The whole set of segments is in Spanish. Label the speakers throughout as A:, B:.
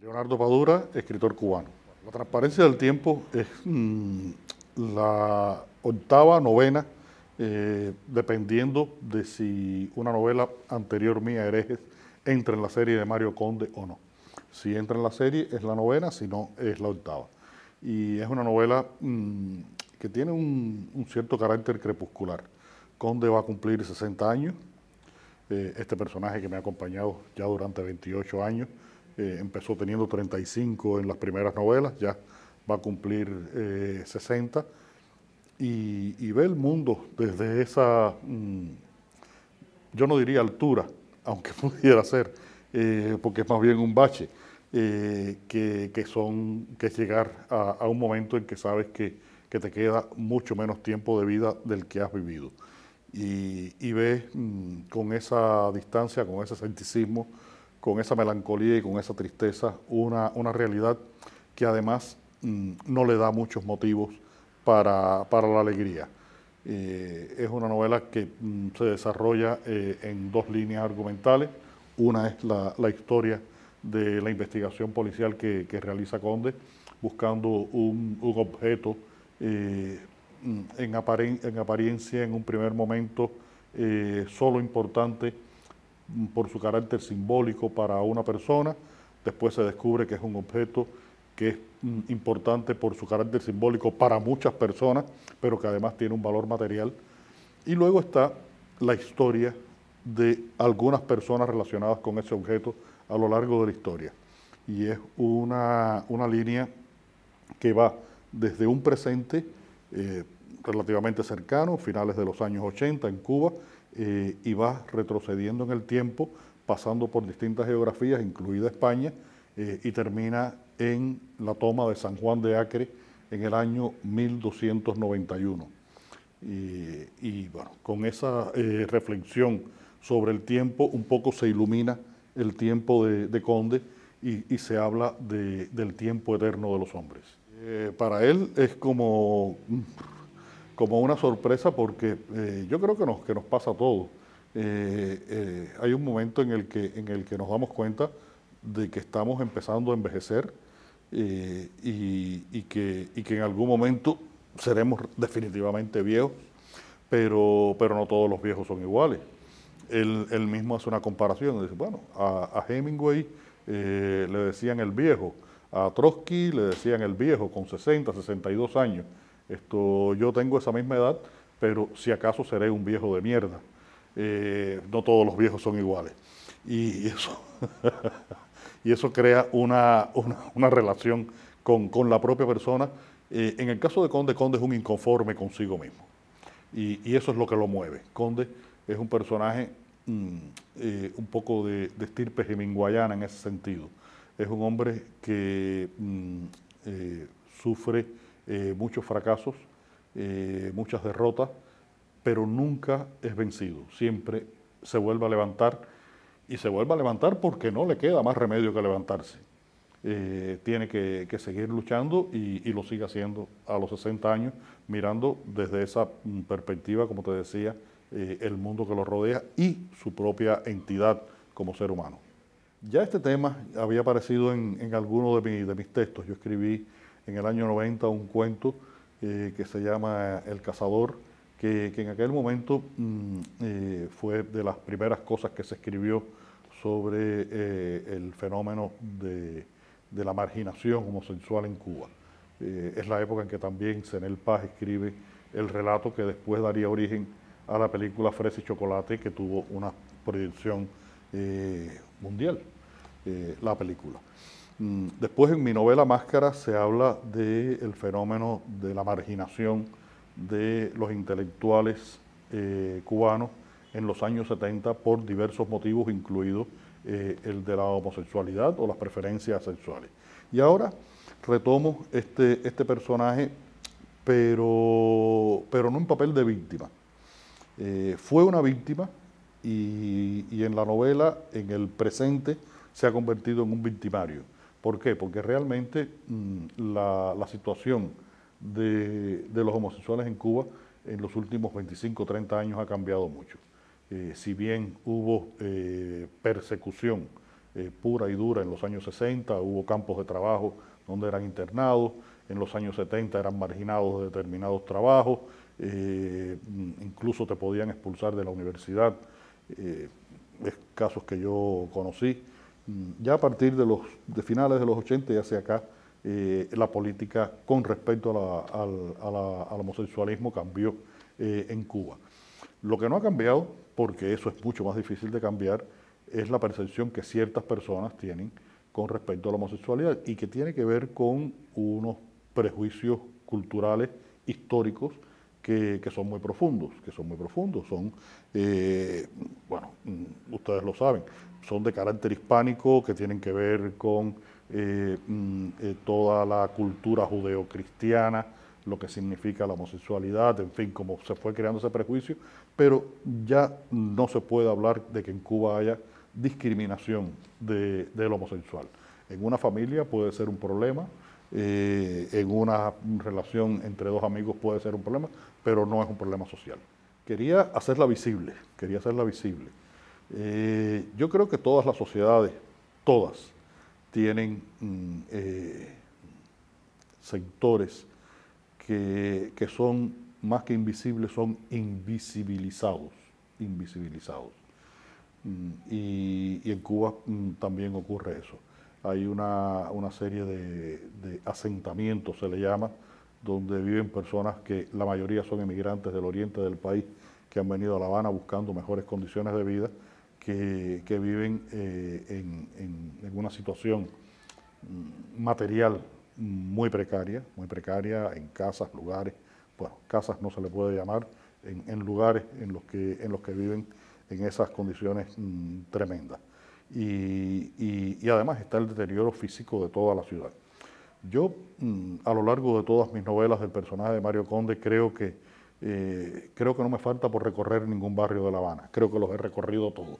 A: Leonardo Padura, escritor cubano. La transparencia del tiempo es mm, la octava, novena, eh, dependiendo de si una novela anterior mía, Herejes, entra en la serie de Mario Conde o no. Si entra en la serie es la novena, si no es la octava. Y es una novela mm, que tiene un, cierto carácter crepuscular. Conde va a cumplir 60 años, eh, este personaje que me ha acompañado ya durante 28 años, empezó teniendo 35 en las primeras novelas, ya va a cumplir 60. Eh, y, ve el mundo desde esa, mm, yo no diría altura, aunque pudiera ser, eh, porque es más bien un bache, eh, que, son, que es llegar a, un momento en que sabes que, que, te queda mucho menos tiempo de vida del que has vivido. Y, y ves mm, con esa distancia, con ese escepticismo, con esa melancolía y con esa tristeza, una, una realidad que además mm, no le da muchos motivos para, la alegría. Eh, es una novela que mm, se desarrolla eh, en dos líneas argumentales. Una es la, historia de la investigación policial que, realiza Conde, buscando un, objeto eh, mm, en, en, apariencia en un primer momento solo importante por su carácter simbólico para una persona, después se descubre que es un objeto que es mm, importante por su carácter simbólico para muchas personas, pero que además tiene un valor material. Y luego está la historia de algunas personas relacionadas con ese objeto a lo largo de la historia. Y es una, línea que va desde un presente eh, relativamente cercano, finales de los años 80 en Cuba, eh, y va retrocediendo en el tiempo, pasando por distintas geografías, incluida España, eh, y termina en la toma de San Juan de Acre en el año 1291. Y, bueno, con esa eh, reflexión sobre el tiempo, un poco se ilumina el tiempo de, Conde y, se habla del tiempo eterno de los hombres. para él es como mm, como una sorpresa porque eh, yo creo que nos, que nos pasa todo. Eh, eh, hay un momento en el, que, en el que nos damos cuenta de que estamos empezando a envejecer y, que, que en algún momento seremos definitivamente viejos, pero, pero no todos los viejos son iguales. Él, mismo hace una comparación, dice, bueno, a, a Hemingway le decían el viejo, a Trotsky le decían el viejo con 60, 62 años esto, yo tengo esa misma edad, pero si acaso seré un viejo de mierda. Eh, no todos los viejos son iguales. Y eso, y eso crea una, relación con, la propia persona. Eh, en el caso de Conde, Conde es un inconforme consigo mismo. Y, eso es lo que lo mueve. Conde es un personaje mm, eh, un poco de, de estirpe geminguayana en ese sentido. Es un hombre que mm, sufre eh, muchos fracasos, eh, muchas derrotas, pero nunca es vencido, siempre se vuelve a levantar y se vuelve a levantar porque no le queda más remedio que levantarse. Eh, tiene que, seguir luchando y, lo sigue haciendo a los 60 años, mirando desde esa perspectiva, como te decía, el mundo que lo rodea y su propia entidad como ser humano. Ya este tema había aparecido en, alguno de mis textos. Yo escribí en el año 90 un cuento eh, que se llama El Cazador, que, en aquel momento mm, eh, fue de las primeras cosas que se escribió sobre eh, el fenómeno de, de, la marginación homosexual en Cuba. es la época en que también Senel Paz escribe el relato que después daría origen a la película Fresa y Chocolate, que tuvo una proyección mundial, la película. Mm, después en mi novela Máscara se habla del fenómeno de la marginación de los intelectuales eh, cubanos en los años 70 por diversos motivos, incluidos eh, el de la homosexualidad o las preferencias sexuales. Y ahora retomo este, este personaje, pero, pero no en papel de víctima. Eh, fue una víctima y en la novela, en el presente, se ha convertido en un victimario ¿Por qué? Porque realmente mm, la, situación de, los homosexuales en Cuba en los últimos 25 o 30 años ha cambiado mucho. Eh, si bien hubo eh, persecución eh, pura y dura en los años 60, hubo campos de trabajo donde eran internados, en los años 70 eran marginados de determinados trabajos, mm, incluso te podían expulsar de la universidad, es casos que yo conocí. Mm. ya a partir de los finales de los 80 y hacia acá, eh, la política con respecto al, homosexualismo cambió eh, en Cuba. Lo que no ha cambiado, porque eso es mucho más difícil de cambiar, es la percepción que ciertas personas tienen con respecto a la homosexualidad y que tiene que ver con unos prejuicios culturales históricos que, son muy profundos, que son muy profundos, son eh, ustedes lo saben, son de carácter hispánico que tienen que ver con eh, mm, eh, toda la cultura judeocristiana, lo que significa la homosexualidad, en fin, como se fue creando ese prejuicio, pero ya no se puede hablar de que en Cuba haya discriminación de, del homosexual. En una familia puede ser un problema, eh, en una relación entre dos amigos puede ser un problema, pero no es un problema social. Quería hacerla visible, quería hacerla visible. Eh, yo creo que todas las sociedades, todas, tienen mm, eh, sectores que, son más que invisibles, son invisibilizados, invisibilizados. Mm, y, en Cuba mm, también ocurre eso. Hay una, serie de, de asentamientos, se le llama, donde viven personas que la mayoría son emigrantes del oriente del país que han venido a La Habana buscando mejores condiciones de vida que, viven eh, en, una situación mm, material muy precaria, muy precaria en casas, lugares, bueno, casas no se le puede llamar, en, lugares en los, que, en los que viven en esas condiciones mm, tremendas. Y, además está el deterioro físico de toda la ciudad. Yo, mm, a lo largo de todas mis novelas del personaje de Mario Conde, creo que eh, creo que no me falta por recorrer ningún barrio de La Habana, creo que los he recorrido todos.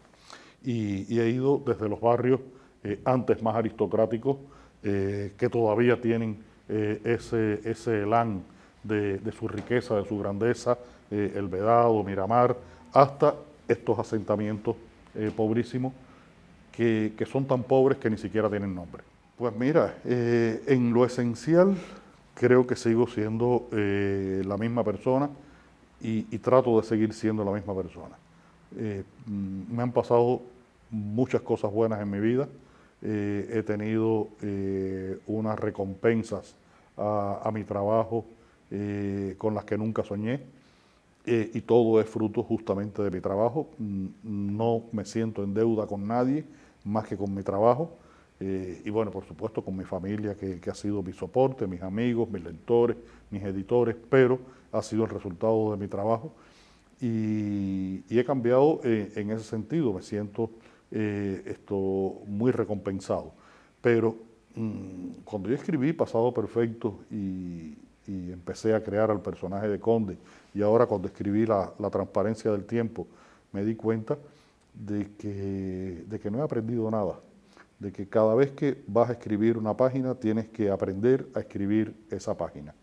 A: Y, he ido desde los barrios eh, antes más aristocráticos, eh, que todavía tienen ese, ese elán de, su riqueza, de su grandeza, El Vedado, Miramar, hasta estos asentamientos pobrísimos que, que, son tan pobres que ni siquiera tienen nombre. Pues mira, en lo esencial creo que sigo siendo la misma persona y, trato de seguir siendo la misma persona. Eh, mm, me han pasado muchas cosas buenas en mi vida, eh, he tenido eh, unas recompensas a mi trabajo con las que nunca soñé y todo es fruto justamente de mi trabajo. Mm, no me siento en deuda con nadie más que con mi trabajo. Eh, y bueno, por supuesto con mi familia, que, ha sido mi soporte, mis amigos, mis lectores, mis editores, pero ha sido el resultado de mi trabajo. Y, he cambiado eh, en ese sentido, me siento eh, esto muy recompensado. Pero mm, cuando yo escribí Pasado Perfecto y, empecé a crear al personaje de Conde, y ahora cuando escribí la, transparencia del tiempo, me di cuenta que, de que no he aprendido nada de que cada vez que vas a escribir una página tienes que aprender a escribir esa página.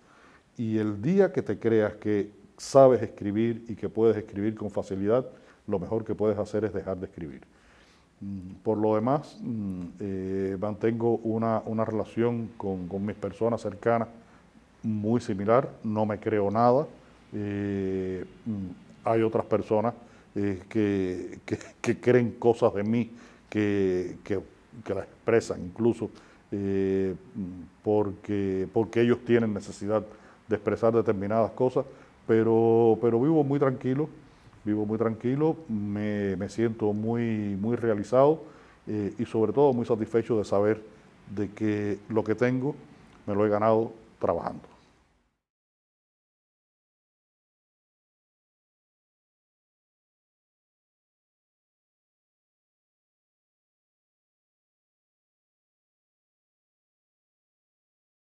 A: Y el día que te creas que sabes escribir y que puedes escribir con facilidad, lo mejor que puedes hacer es dejar de escribir. Mm, por lo demás, mm, eh, mantengo una, relación con, mis personas cercanas muy similar, no me creo nada. Eh, mm, hay otras personas eh, que, creen cosas de mí que, que que la expresan incluso eh, porque, porque ellos tienen necesidad de expresar determinadas cosas, pero, pero vivo muy tranquilo, vivo muy tranquilo, me, siento muy, muy realizado eh, y sobre todo muy satisfecho de saber de que lo que tengo me lo he ganado trabajando.